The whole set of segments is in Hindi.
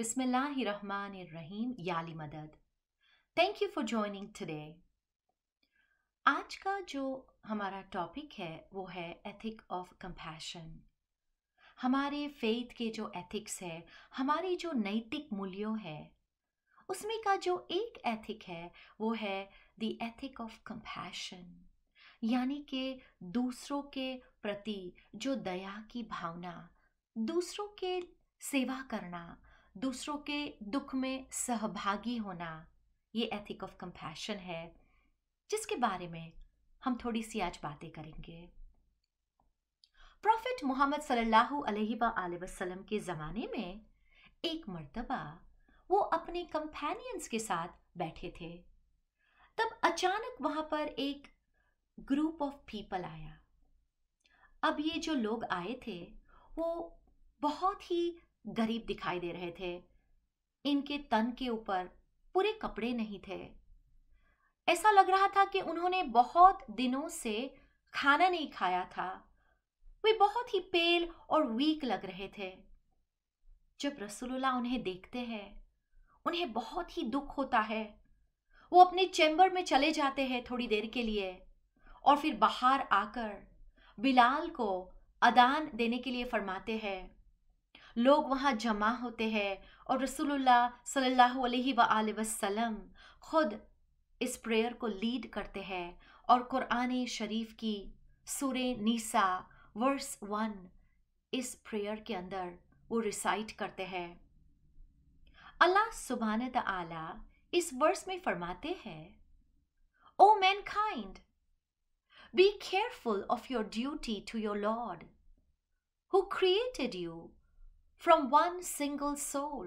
बिस्मिल्लाहिर्रहमानिर्रहीम याली Madad. Thank you for joining today. आज का जो हमारा टॉपिक है वो है एथिक ऑफ कंपैशन हमारे फेथ के जो एथिक्स है हमारी जो नैतिक मूल्यों है उसमें का जो एक एथिक है वो है द एथिक ऑफ कंपैशन यानी कि दूसरों के प्रति जो दया की भावना दूसरों के सेवा करना दूसरों के दुख में सहभागी होना ये एथिक ऑफ कंपैशन है जिसके बारे में हम थोड़ी सी आज बातें करेंगे प्रॉफिट मोहम्मद सल्लल्लाहु अलैहि वसल्लम के ज़माने में एक मर्तबा वो अपने कंपेनियंस के साथ बैठे थे तब अचानक वहाँ पर एक ग्रुप ऑफ पीपल आया अब ये जो लोग आए थे वो बहुत ही गरीब दिखाई दे रहे थे इनके तन के ऊपर पूरे कपड़े नहीं थे ऐसा लग रहा था कि उन्होंने बहुत दिनों से खाना नहीं खाया था वे बहुत ही पेल और वीक लग रहे थे जब रसूलुल्लाह उन्हें देखते हैं उन्हें बहुत ही दुख होता है वो अपने चैम्बर में चले जाते हैं थोड़ी देर के लिए और फिर बाहर आकर बिलाल को अदान देने के लिए फरमाते हैं लोग वहाँ जमा होते हैं और रसूलुल्लाह सल्लल्लाहु अलैहि वसल्लम खुद इस प्रेयर को लीड करते हैं और क़ुरान शरीफ की सुर नीसा वर्स वन इस प्रेयर के अंदर वो रिसाइट करते हैं अल्लाह सुबहान तला इस वर्स में फरमाते हैं O mankind be careful of your duty to your lord who created you from one single soul,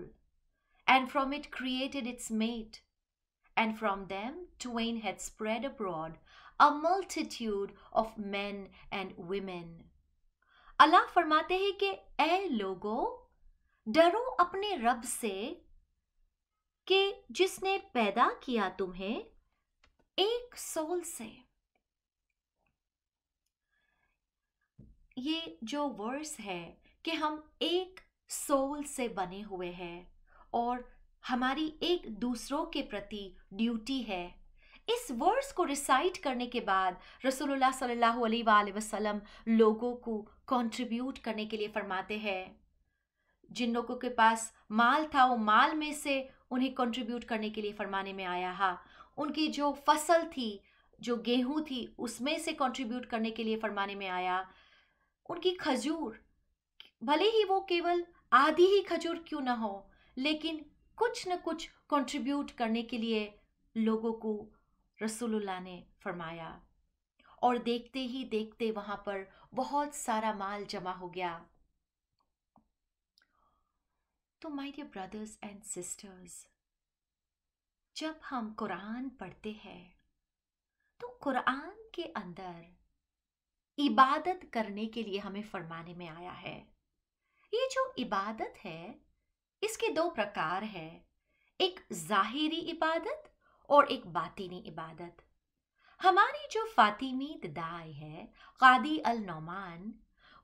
and from it created its mate. And from them twain had spread abroad a multitude of men and women. Allah फरमाते हैं कि ए लोगों डरो अपने रब से कि जिसने पैदा किया तुम्हें एक सोल से ये जो वर्स है कि हम एक सोल से बने हुए हैं और हमारी एक दूसरों के प्रति ड्यूटी है इस वर्स को रिसाइट करने के बाद रसूलुल्लाह सल्लल्लाहु अलैहि वसल्लम लोगों को कंट्रीब्यूट करने के लिए फरमाते हैं जिन लोगों के पास माल था वो माल में से उन्हें कंट्रीब्यूट करने के लिए फरमाने में आया हा उनकी जो फसल थी जो गेहूं थी उसमें से कंट्रीब्यूट करने के लिए फरमाने में आया उनकी खजूर भले ही वो केवल आधी ही खजूर क्यों ना हो लेकिन कुछ न कुछ कंट्रीब्यूट करने के लिए लोगों को रसूलुल्लाह ने फरमाया और देखते ही देखते वहां पर बहुत सारा माल जमा हो गया तो my dear brothers and sisters जब हम कुरान पढ़ते हैं तो कुरान के अंदर इबादत करने के लिए हमें फरमाने में आया है ये जो इबादत है इसके दो प्रकार है एक ज़ाहिरी इबादत और एक बातिनी इबादत हमारी जो फातिमी दाई है कादी अल नौमान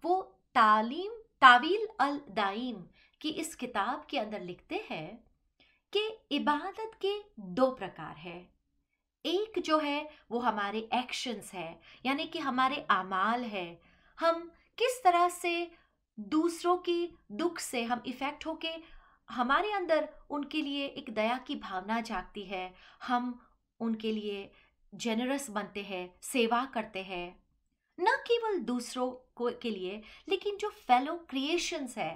वो तालीम तावील अल दाइम की इस किताब के अंदर लिखते हैं कि इबादत के दो प्रकार है एक जो है वो हमारे एक्शंस है यानी कि हमारे अमाल है हम किस तरह से दूसरों की दुख से हम इफेक्ट होके हमारे अंदर उनके लिए एक दया की भावना जागती है हम उनके लिए जेनरस बनते हैं सेवा करते हैं न केवल दूसरों को के लिए लेकिन जो फेलो क्रिएशंस है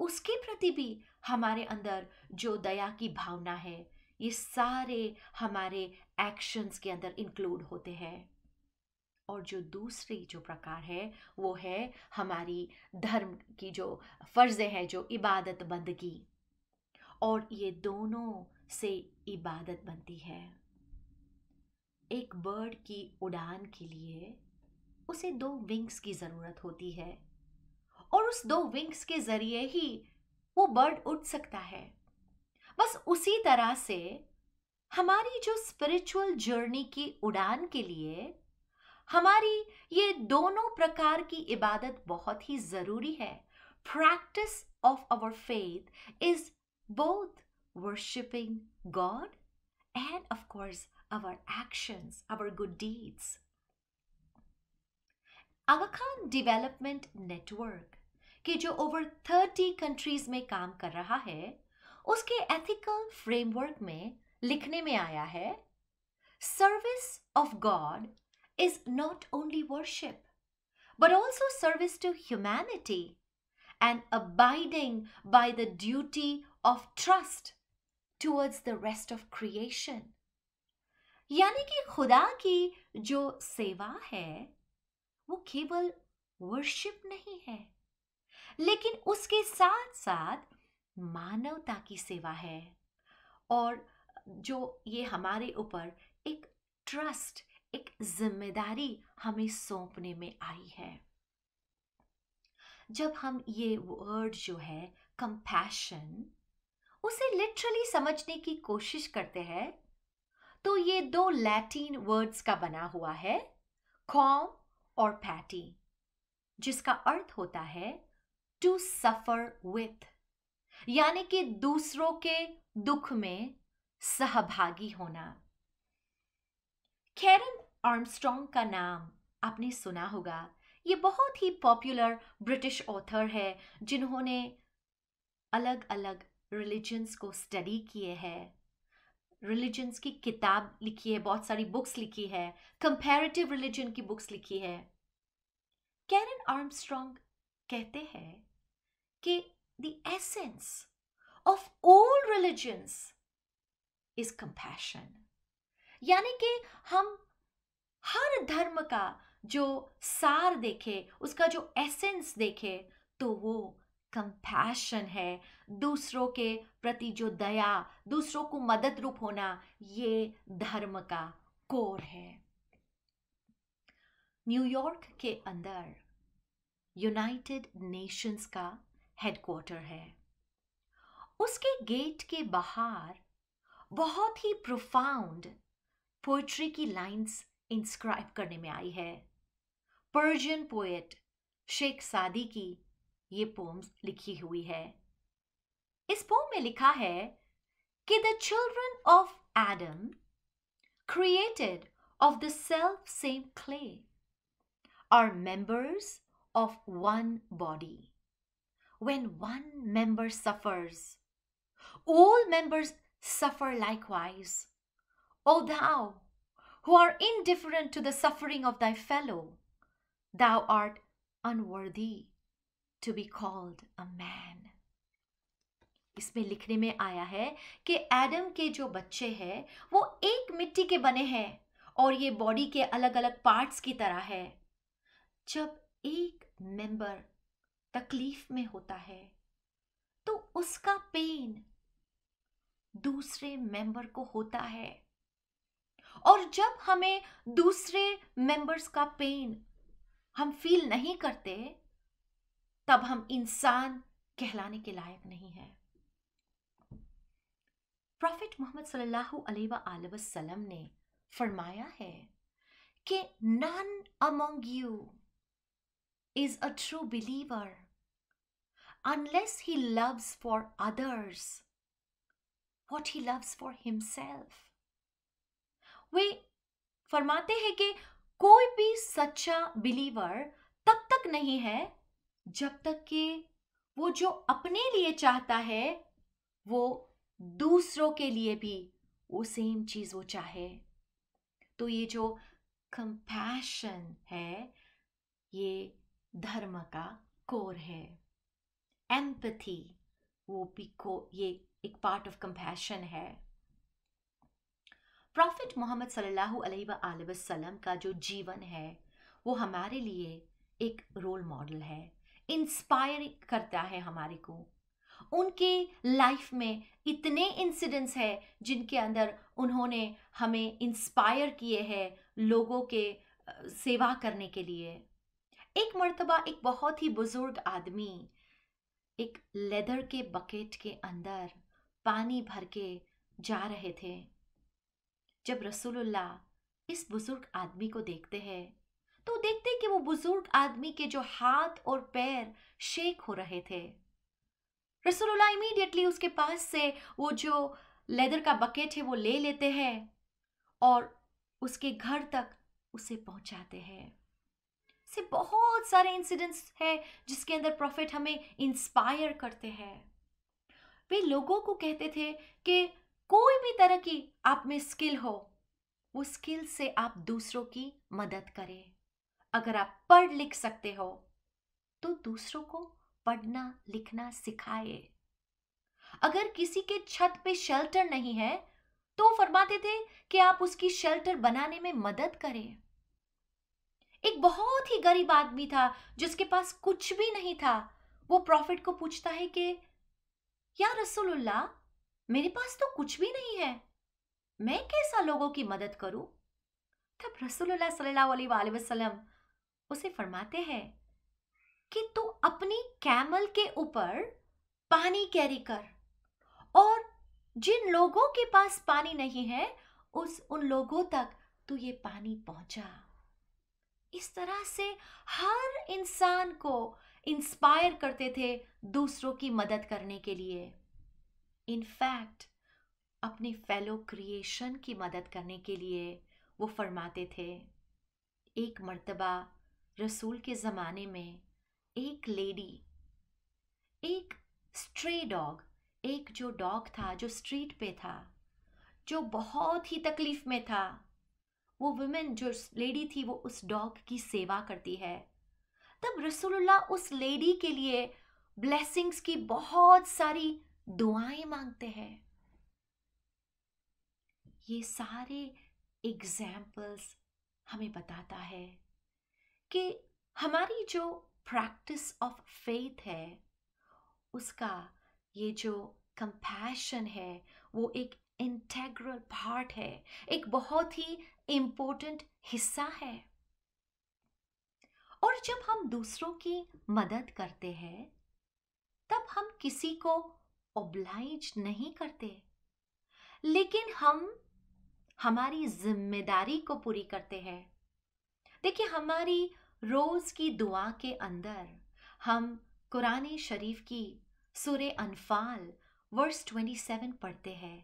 उसके प्रति भी हमारे अंदर जो दया की भावना है ये सारे हमारे एक्शंस के अंदर इंक्लूड होते हैं और जो दूसरी जो प्रकार है वो है हमारी धर्म की जो फ़र्ज़ है जो इबादत बंदगी और ये दोनों से इबादत बनती है एक बर्ड की उड़ान के लिए उसे दो विंग्स की ज़रूरत होती है और उस दो विंग्स के ज़रिए ही वो बर्ड उड़ सकता है बस उसी तरह से हमारी जो स्पिरिचुअल जर्नी की उड़ान के लिए हमारी ये दोनों प्रकार की इबादत बहुत ही जरूरी है practice of our faith is both worshipping God and of course our actions our good deeds Aga Khan development network के जो ओवर थर्टी कंट्रीज में काम कर रहा है उसके एथिकल फ्रेमवर्क में लिखने में आया है service of God is not only worship, but also service to humanity and abiding by the duty of trust towards the rest of creation. Yani ki khuda ki jo seva hai, wo केवल worship nahi hai. Lekin uske साथ साथ मानवता की सेवा है और जो ये हमारे ऊपर एक ट्रस्ट एक जिम्मेदारी हमें सौंपने में आई है जब हम ये वर्ड जो है कंपैशन उसे लिटरली समझने की कोशिश करते हैं तो ये दो लैटिन वर्ड्स का बना हुआ है कॉम और पैटी जिसका अर्थ होता है टू सफर विथ यानी कि दूसरों के दुख में सहभागी होना खैरन आर्मस्ट्रॉन्ग का नाम आपने सुना होगा ये बहुत ही पॉपुलर ब्रिटिश ऑथर है जिन्होंने अलग अलग रिलीजन्स को स्टडी किए हैं रिलीजन्स की किताब लिखी है बहुत सारी बुक्स लिखी है कंपैरेटिव रिलीजन की बुक्स लिखी है कैरन आर्मस्ट्रॉन्ग कहते हैं कि the essence of all religions is compassion यानी कि हम हर धर्म का जो सार देखे उसका जो एसेंस देखे तो वो कंपैशन है दूसरों के प्रति जो दया दूसरों को मदद रूप होना ये धर्म का कोर है न्यूयॉर्क के अंदर यूनाइटेड नेशंस का हेडक्वार्टर है उसके गेट के बाहर बहुत ही प्रोफाउंड पोइट्री की लाइंस इंस्क्राइब करने में आई है पर्जियन पोएट शेख सादी की ये पोम्स लिखी हुई है इस पोम में लिखा है कि the children of Adam created of the self same clay are members of one body when one member suffers all members suffer likewise O thou who are indifferent to the suffering of thy fellow. Thou art unworthy to be called a man. इसमें लिखने में आया है कि एडम के जो बच्चे हैं वो एक मिट्टी के बने हैं और ये बॉडी के अलग अलग पार्ट्स की तरह है जब एक मेंबर तकलीफ में होता है तो उसका पेन दूसरे मेंबर को होता है और जब हमें दूसरे मेंबर्स का पेन हम फील नहीं करते तब हम इंसान कहलाने के लायक नहीं है प्रॉफिट मोहम्मद सल्लल्लाहु अलैहि वसल्लम ने फरमाया है कि none among you is a true believer unless he loves for others what he loves for himself वे फरमाते हैं कि कोई भी सच्चा बिलीवर तब तक नहीं है जब तक कि वो जो अपने लिए चाहता है वो दूसरों के लिए भी वो सेम चीज वो चाहे तो ये जो कंपैशन है ये धर्म का कोर है एम्पथी वो भी को ये एक पार्ट ऑफ कंपैशन है प्रॉफिट मोहम्मद सल्लल्लाहु अलैहि वसल्लम का जो जीवन है वो हमारे लिए एक रोल मॉडल है इंस्पायर करता है हमारे को उनके लाइफ में इतने इंसिडेंट्स हैं जिनके अंदर उन्होंने हमें इंस्पायर किए हैं लोगों के सेवा करने के लिए एक मर्तबा एक बहुत ही बुज़ुर्ग आदमी एक लेदर के बकेट के अंदर पानी भर के जा रहे थे जब रसूलुल्लाह इस बुजुर्ग आदमी को देखते हैं तो देखते कि वो बुजुर्ग आदमी के जो हाथ और पैर शेक हो रहे थे रसूलुल्लाह इमीडिएटली उसके पास से वो जो लेदर का बकेट है वो ले लेते हैं और उसके घर तक उसे पहुंचाते हैं से बहुत सारे इंसिडेंट्स है जिसके अंदर प्रॉफिट हमें इंस्पायर करते हैं वे लोगों को कहते थे कि कोई भी तरह की आप में स्किल हो वो स्किल से आप दूसरों की मदद करें अगर आप पढ़ लिख सकते हो तो दूसरों को पढ़ना लिखना सिखाए अगर किसी के छत पे शेल्टर नहीं है तो फरमाते थे कि आप उसकी शेल्टर बनाने में मदद करें एक बहुत ही गरीब आदमी था जिसके पास कुछ भी नहीं था वो प्रॉफिट को पूछता है कि या रसूलुल्लाह मेरे पास तो कुछ भी नहीं है मैं कैसा लोगों की मदद करूं? तब रसूलुल्लाह उसे फरमाते हैं कि तू अपनी कैमल के ऊपर पानी कैरी कर और जिन लोगों के पास पानी नहीं है उस उन लोगों तक तू ये पानी पहुंचा इस तरह से हर इंसान को इंस्पायर करते थे दूसरों की मदद करने के लिए इनफैक्ट अपने फेलो क्रिएशन की मदद करने के लिए वो फरमाते थे एक मर्तबा रसूल के ज़माने में एक लेडी एक स्ट्रे डॉग एक जो डॉग था जो स्ट्रीट पे था जो बहुत ही तकलीफ़ में था वो वुमेन जो लेडी थी वो उस डॉग की सेवा करती है तब रसूलुल्लाह उस लेडी के लिए ब्लेसिंग्स की बहुत सारी दुआएं मांगते हैं ये सारे एग्जाम्पल्स हमें बताता है कि हमारी जो प्रैक्टिस ऑफ फेथ है उसका ये जो कंपैशन है वो एक इंटेग्रल पार्ट है एक बहुत ही इम्पोर्टेंट हिस्सा है और जब हम दूसरों की मदद करते हैं तब हम किसी को ओब्लाइज नहीं करते लेकिन हम हमारी जिम्मेदारी को पूरी करते हैं देखिए हमारी रोज की दुआ के अंदर हम कुरान शरीफ की सूर्य अनफाल वर्स 27 पढ़ते हैं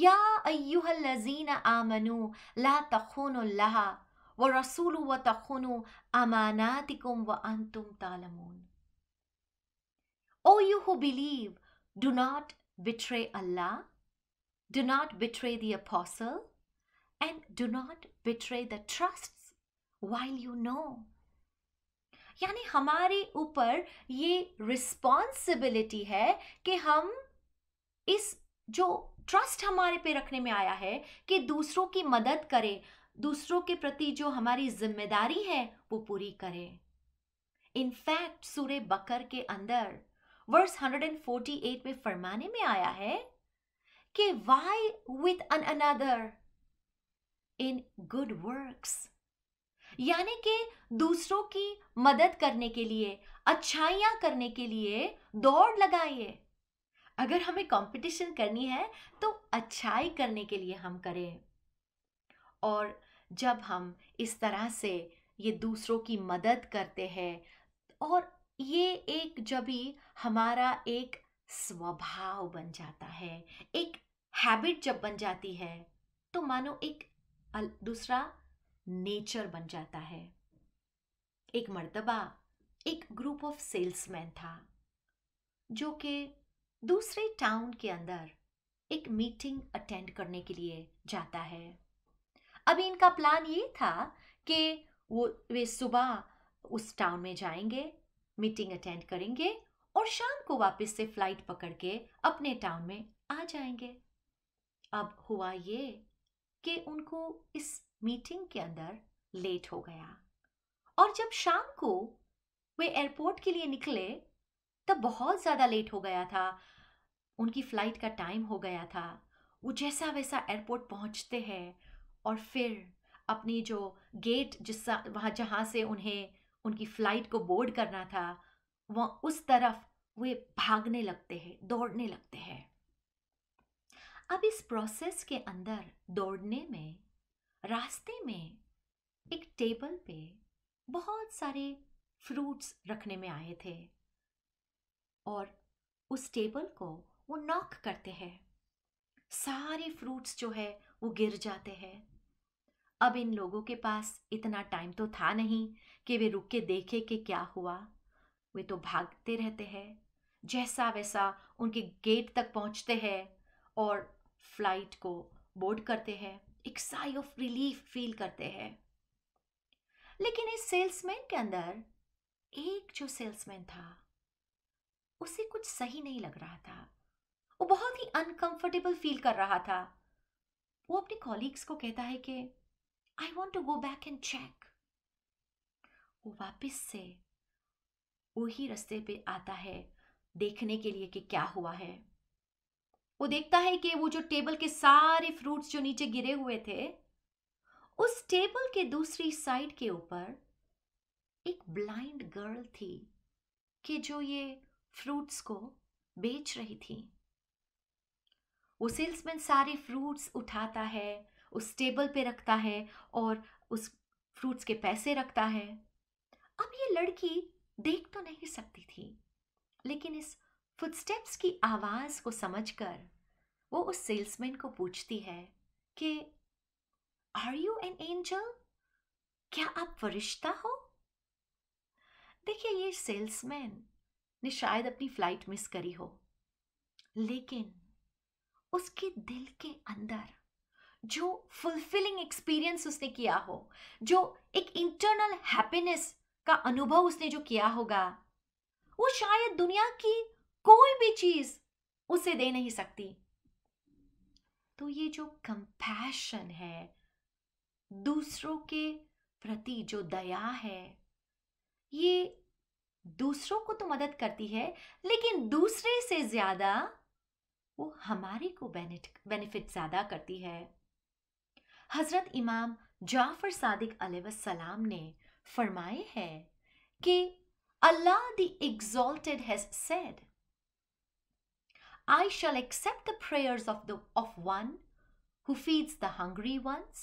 या अयुहल्लजीन आमनु ला तखन व रसूल व तखन अमानातिकुम व अंतुम तालमून O you who believe Do not betray Allah, do not betray the Apostle, and do not betray the trusts while you know. यानी हमारे ऊपर ये रिस्पॉन्सिबिलिटी है कि हम इस जो ट्रस्ट हमारे पे रखने में आया है कि दूसरों की मदद करें दूसरों के प्रति जो हमारी जिम्मेदारी है वो पूरी करें इनफैक्ट सूर्य बकर के अंदर वर्स 148 में फरमाने में आया है कि vie with one another in good works यानी कि दूसरों की मदद करने के लिए अच्छाइयाँ करने के लिए दौड़ लगाइए अगर हमें कंपटीशन करनी है तो अच्छाई करने के लिए हम करें और जब हम इस तरह से ये दूसरों की मदद करते हैं और ये एक जब ही हमारा एक स्वभाव बन जाता है एक हैबिट जब बन जाती है तो मानो एक दूसरा नेचर बन जाता है एक मर्तबा एक ग्रुप ऑफ सेल्समैन था जो कि दूसरे टाउन के अंदर एक मीटिंग अटेंड करने के लिए जाता है अभी इनका प्लान ये था कि वो वे सुबह उस टाउन में जाएंगे मीटिंग अटेंड करेंगे और शाम को वापस से फ्लाइट पकड़ के अपने टाउन में आ जाएंगे अब हुआ ये कि उनको इस मीटिंग के अंदर लेट हो गया और जब शाम को वे एयरपोर्ट के लिए निकले तब बहुत ज़्यादा लेट हो गया था उनकी फ़्लाइट का टाइम हो गया था वो जैसा वैसा एयरपोर्ट पहुंचते हैं और फिर अपनी जो गेट जिस वहाँ जहाँ से उन्हें उनकी फ्लाइट को बोर्ड करना था वह उस तरफ वे भागने लगते हैं दौड़ने लगते हैं अब इस प्रोसेस के अंदर दौड़ने में रास्ते में एक टेबल पे बहुत सारे फ्रूट्स रखने में आए थे और उस टेबल को वो नॉक करते हैं सारे फ्रूट्स जो है वो गिर जाते हैं अब इन लोगों के पास इतना टाइम तो था नहीं कि वे रुक के देखे कि क्या हुआ वे तो भागते रहते हैं जैसा वैसा उनके गेट तक पहुंचते हैं और फ्लाइट को बोर्ड करते हैं एक साई ऑफ रिलीफ फील करते हैं लेकिन इस सेल्समैन के अंदर एक जो सेल्समैन था उसे कुछ सही नहीं लग रहा था वो बहुत ही अनकंफर्टेबल फील कर रहा था वो अपने कॉलीग्स को कहता है कि I want to go back and check वो वापस से वही रस्ते पे आता है देखने के लिए कि क्या हुआ है वो देखता है कि वो जो टेबल के सारे फ्रूट्स जो नीचे गिरे हुए थे उस टेबल के दूसरी साइड के ऊपर एक ब्लाइंड गर्ल थी कि जो ये फ्रूट्स को बेच रही थी वो सेल्समैन सारे फ्रूट्स उठाता है उस टेबल पे रखता है और उस फ्रूट्स के पैसे रखता है अब ये लड़की देख तो नहीं सकती थी लेकिन इस फुटस्टेप्स की आवाज़ को समझकर वो उस सेल्समैन को पूछती है कि आर यू एन एंजल क्या आप फरिश्ता हो देखिए ये सेल्समैन ने शायद अपनी फ्लाइट मिस करी हो लेकिन उसके दिल के अंदर जो फुलफिलिंग एक्सपीरियंस उसने किया हो जो एक इंटरनल हैप्पीनेस का अनुभव उसने जो किया होगा वो शायद दुनिया की कोई भी चीज उसे दे नहीं सकती तो ये जो कंपैशन है दूसरों के प्रति जो दया है ये दूसरों को तो मदद करती है लेकिन दूसरे से ज्यादा वो हमारे को बेनिफिट ज़्यादा करती है हज़रत इमाम जाफ़र सादिक अलैहिस्सलाम ने फरमाए हैं कि Allah the Exalted has said, I shall accept the prayers of the of one who feeds the hungry ones,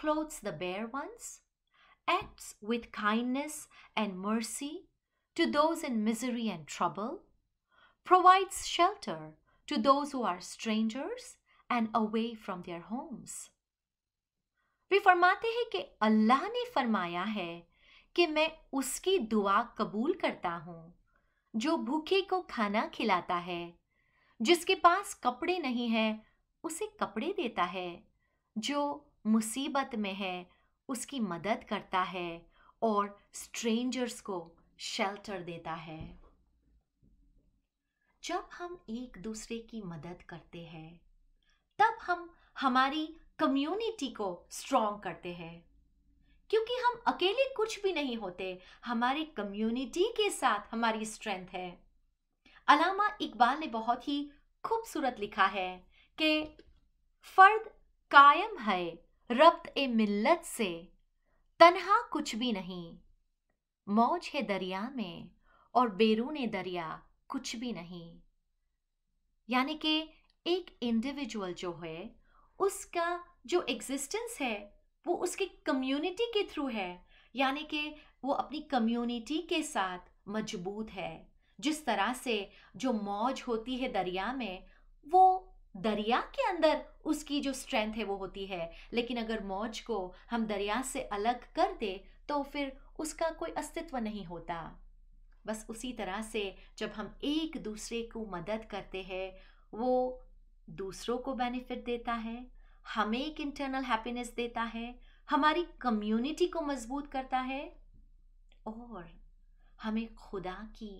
clothes the bare ones, acts with kindness and mercy to those in misery and trouble, provides shelter to those who are strangers and away from their homes. वे फरमाते हैं कि अल्लाह ने फरमाया है कि मैं उसकी दुआ कबूल करता हूँ जो भूखे को खाना खिलाता है जिसके पास कपड़े नहीं है उसे कपड़े देता है जो मुसीबत में है उसकी मदद करता है और स्ट्रेंजर्स को शेल्टर देता है जब हम एक दूसरे की मदद करते हैं तब हम हमारी कम्युनिटी को स्ट्रॉन्ग करते हैं क्योंकि हम अकेले कुछ भी नहीं होते हमारी कम्युनिटी के साथ हमारी स्ट्रेंथ है अलामा इकबाल ने बहुत ही खूबसूरत लिखा है कि फर्द कायम है रब्त ए मिल्लत से तनहा कुछ भी नहीं मौज है दरिया में और बेरून दरिया कुछ भी नहीं यानी कि एक इंडिविजुअल जो है उसका जो एग्जिस्टेंस है वो उसकी कम्युनिटी के थ्रू है यानी कि वो अपनी कम्युनिटी के साथ मजबूत है जिस तरह से जो मौज होती है दरिया में वो दरिया के अंदर उसकी जो स्ट्रेंथ है वो होती है लेकिन अगर मौज को हम दरिया से अलग कर दे तो फिर उसका कोई अस्तित्व नहीं होता बस उसी तरह से जब हम एक दूसरे को मदद करते हैं वो दूसरों को बेनिफिट देता है हमें एक इंटरनल हैप्पीनेस देता है हमारी कम्युनिटी को मजबूत करता है और हमें खुदा की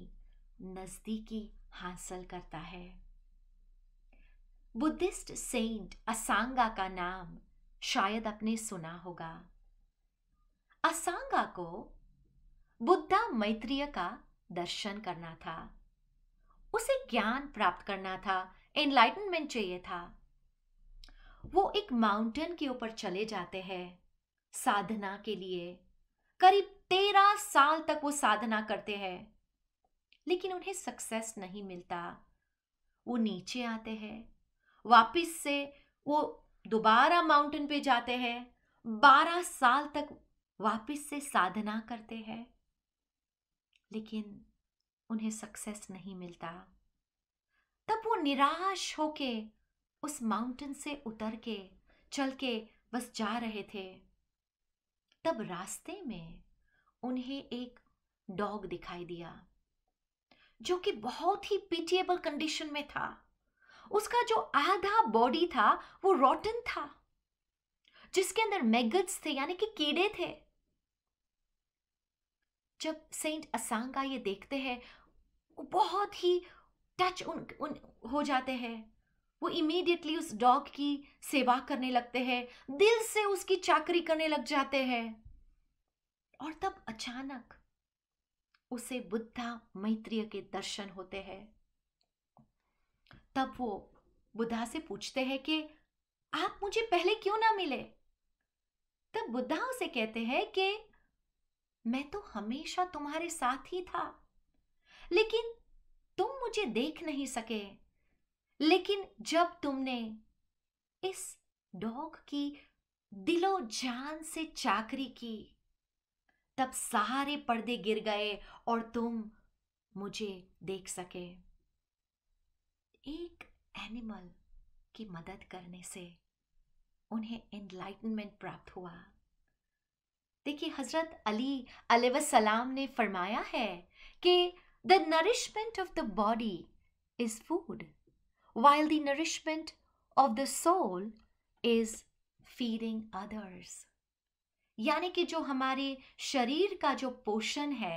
नज़दीकी हासिल करता है बुद्धिस्ट सेंट असांगा का नाम शायद आपने सुना होगा असांगा को बुद्धा मैत्रीय का दर्शन करना था उसे ज्ञान प्राप्त करना था एनलाइटनमेंट चाहिए था वो एक माउंटेन के ऊपर चले जाते हैं साधना के लिए करीब तेरह साल तक वो साधना करते हैं लेकिन उन्हें सक्सेस नहीं मिलता वो नीचे आते हैं वापस से वो दोबारा माउंटेन पे जाते हैं बारह साल तक वापस से साधना करते हैं लेकिन उन्हें सक्सेस नहीं मिलता तब वो निराश होके उस माउंटेन से उतर के चल के बस जा रहे थे तब रास्ते में उन्हें एक डॉग दिखाई दिया जो कि बहुत ही पिटिएबल कंडीशन में था उसका जो आधा बॉडी था वो रॉटन था जिसके अंदर मैगट्स थे यानी कि कीड़े थे जब सेंट असांगा ये देखते हैं वो बहुत ही टच उन, उन हो जाते हैं वो इमीडिएटली उस डॉग की सेवा करने लगते हैं दिल से उसकी चाकरी करने लग जाते हैं और तब अचानक उसे बुद्धा मैत्रीय के दर्शन होते हैं तब वो बुद्धा से पूछते हैं कि आप मुझे पहले क्यों ना मिले तब बुद्धा उसे कहते हैं कि मैं तो हमेशा तुम्हारे साथ ही था लेकिन तुम मुझे देख नहीं सके लेकिन जब तुमने इस डॉग की दिलो जान से चाकरी की तब सारे पर्दे गिर गए और तुम मुझे देख सके एक एनिमल की मदद करने से उन्हें एनलाइटनमेंट प्राप्त हुआ देखिए हजरत अली सलाम ने फरमाया है कि the nourishment of the body is food while the nourishment of the soul is feeding others. यानी कि जो हमारे शरीर का जो पोषण है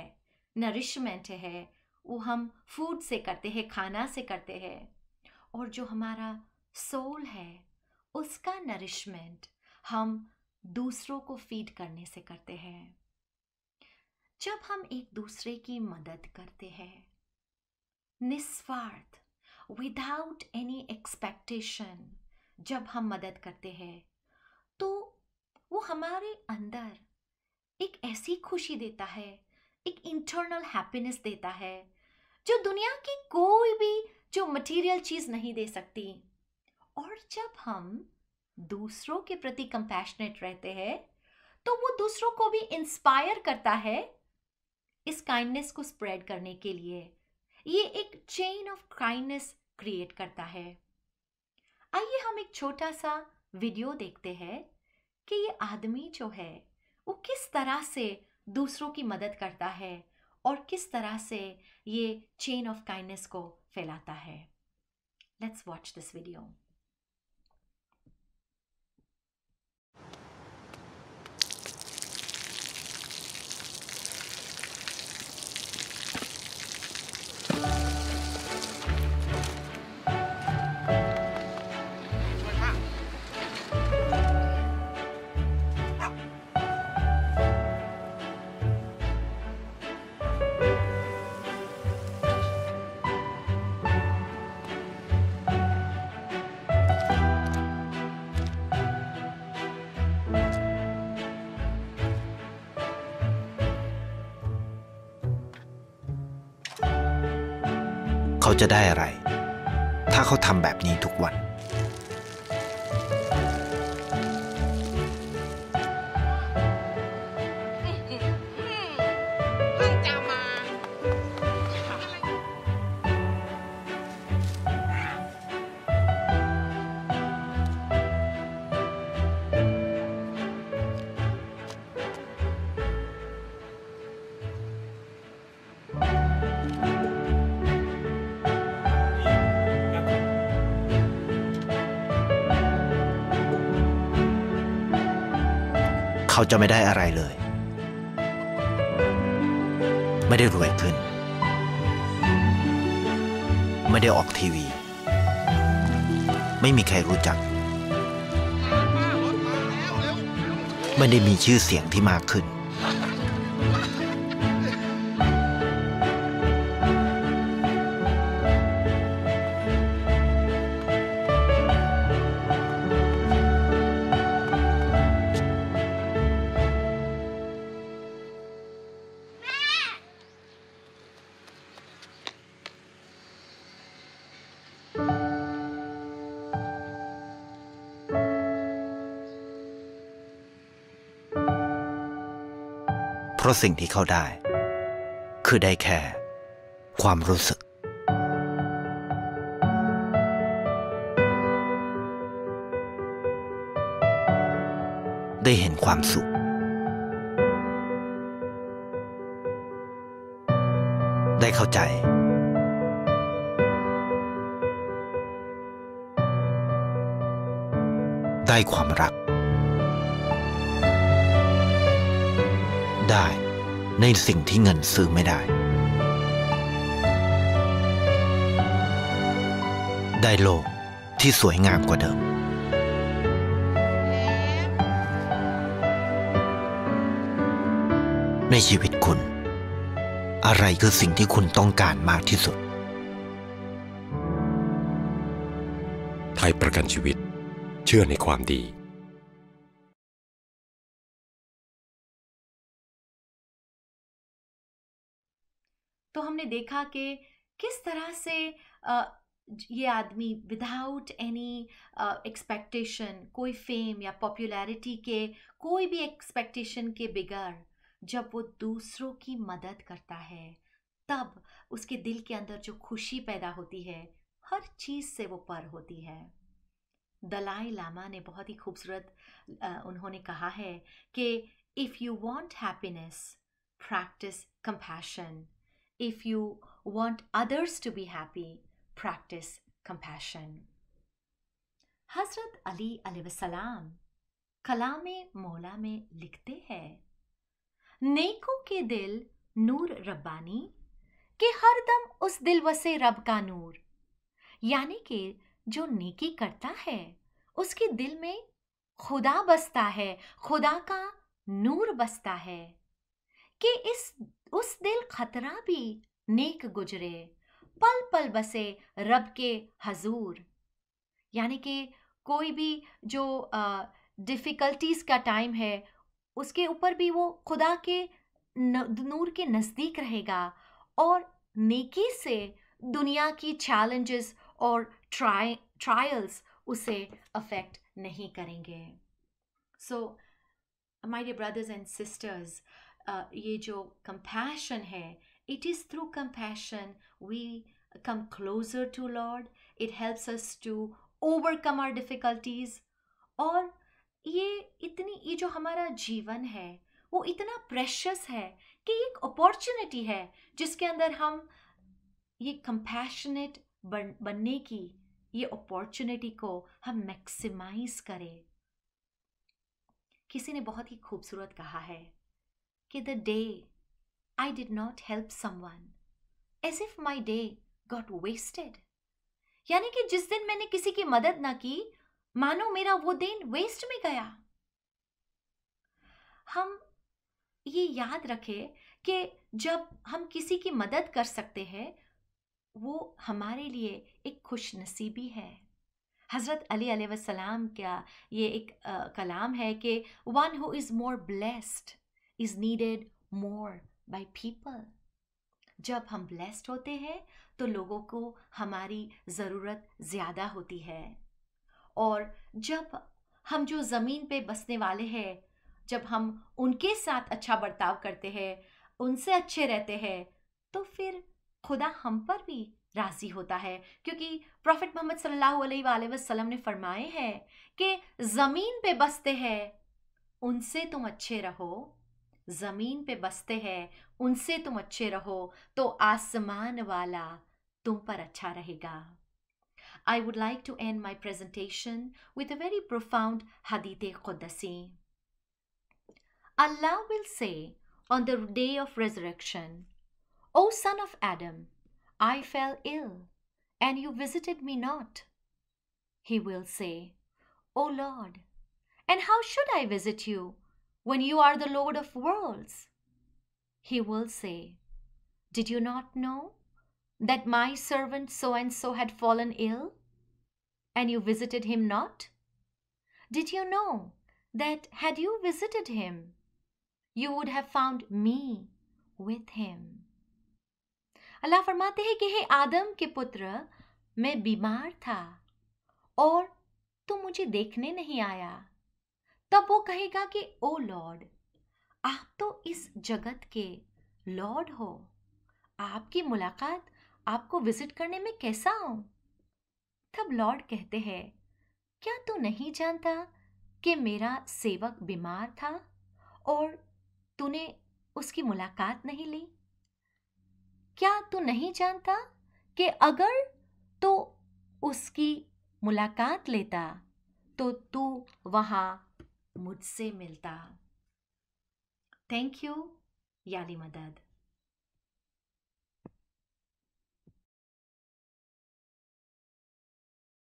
नरिशमेंट है वो हम फूड से करते हैं खाना से करते हैं और जो हमारा सोल है उसका नरिशमेंट हम दूसरों को फीड करने से करते हैं जब हम एक दूसरे की मदद करते हैं निस्वार्थ विदाउट एनी एक्सपेक्टेशन जब हम मदद करते हैं तो वो हमारे अंदर एक ऐसी खुशी देता है एक इंटरनल हैप्पीनेस देता है जो दुनिया की कोई भी जो मटेरियल चीज़ नहीं दे सकती और जब हम दूसरों के प्रति कंपैशनेट रहते हैं तो वो दूसरों को भी इंस्पायर करता है इस काइंडनेस को स्प्रेड करने के लिए ये एक चेन ऑफ काइंडनेस क्रिएट करता है आइए हम एक छोटा सा वीडियो देखते हैं कि ये आदमी जो है वो किस तरह से दूसरों की मदद करता है और किस तरह से ये चेन ऑफ काइंडनेस को फैलाता है लेट्स वॉच दिस वीडियो าจะได้อะไร ถ้าเขาทำแบบนี้ทุกวันเขาจะไม่ได้อะไรเลย ไม่ได้รวยขึ้น ไม่ได้ออกทีวี ไม่มีใครรู้จัก ไม่ได้มีชื่อเสียงที่มากขึ้นพราะสิ่งที่เขาได้ คือได้แค่ ความรู้สึก ได้เห็นความสุข ได้เข้าใจ ได้ความรักได้ในสิ่งที่เงินซื้อไม่ได้ได้โลกที่สวยงามกว่าเดิม ในชีวิตคุณ อะไรคือสิ่งที่คุณต้องการมากที่สุด ไทยประกันชีวิตเชื่อในความดี तो हमने देखा कि किस तरह से ये आदमी विदाउट एनी एक्सपेक्टेशन कोई फेम या पॉपुलैरिटी के कोई भी एक्सपेक्टेशन के बगैर जब वो दूसरों की मदद करता है तब उसके दिल के अंदर जो खुशी पैदा होती है हर चीज़ से वो पर होती है दलाई लामा ने बहुत ही खूबसूरत उन्होंने कहा है कि if you want happiness practice compassion If you want others to be happy, practice compassion. हजरत अली सलाम कलाम मौला में लिखते हैं नेकों के दिल नूर रब्बानी के हरदम उस दिल वसे रब का नूर यानी कि जो नेकी करता है उसके दिल में खुदा बसता है खुदा का नूर बसता है कि इस उस दिल खतरा भी नेक गुजरे पल पल बसे रब के हजूर यानी कि कोई भी जो डिफ़िकल्टीज़ का टाइम है उसके ऊपर भी वो खुदा के नूर के नज़दीक रहेगा और नेकी से दुनिया की चैलेंजेस और ट्राई ट्रायल्स उसे अफेक्ट नहीं करेंगे so my dear brothers and sisters Uh, ये जो कंपैशन है it is through compassion we come closer to Lord it helps us to overcome our difficulties और ये इतनी ये जो हमारा जीवन है वो इतना प्रेशस है कि एक अपॉर्चुनिटी है जिसके अंदर हम ये कंपैशनेट बन, बनने की ये अपॉर्चुनिटी को हम मैक्सिमाइज करें किसी ने बहुत ही खूबसूरत कहा है कि day I did not help someone as if my day got wasted यानी कि जिस दिन मैंने किसी की मदद ना की मानो मेरा वो दिन वेस्ट में गया हम ये याद रखें कि जब हम किसी की मदद कर सकते हैं वो हमारे लिए एक खुशनसीबी है हज़रत अली वसलाम का ये एक आ, कलाम है कि one who is more blessed is needed more by people जब हम ब्लेस्ड होते हैं तो लोगों को हमारी ज़रूरत ज़्यादा होती है और जब हम जो ज़मीन पे बसने वाले हैं जब हम उनके साथ अच्छा बर्ताव करते हैं उनसे अच्छे रहते हैं तो फिर खुदा हम पर भी राज़ी होता है क्योंकि प्रॉफिट मोहम्मद सल्लल्लाहु अलैहि वसल्लम ने फरमाए हैं कि ज़मीन पे बसते हैं उनसे तुम अच्छे रहो Zamīn pe पे बसते हैं उनसे तुम अच्छे रहो तो आसमान वाला तुम पर अच्छा रहेगा I would like to end my presentation with a very profound Hadith Qudsi. Allah will say on the day of resurrection, O son of Adam, I fell ill, and you visited me not. He will say, O Lord, and how should I visit you when you are the Lord of worlds? He will say, Did you not know that my servant so and so had fallen ill, and you visited him not? Did you know that had you visited him, you would have found me with him? अल्लाह फरमाते हैं कि हे आदम के पुत्र मैं बीमार था और तुम मुझे देखने नहीं आया तब वो कहेगा कि ओ लॉर्ड आप तो इस जगत के लॉर्ड हो आपकी मुलाकात आपको विजिट करने में कैसा हो तब लॉर्ड कहते हैं क्या तू नहीं जानता कि मेरा सेवक बीमार था और तूने उसकी मुलाकात नहीं ली क्या तू नहीं जानता कि अगर तो उसकी मुलाकात लेता तो तू वहाँ मुझसे मिलता थैंक यू यानी मदद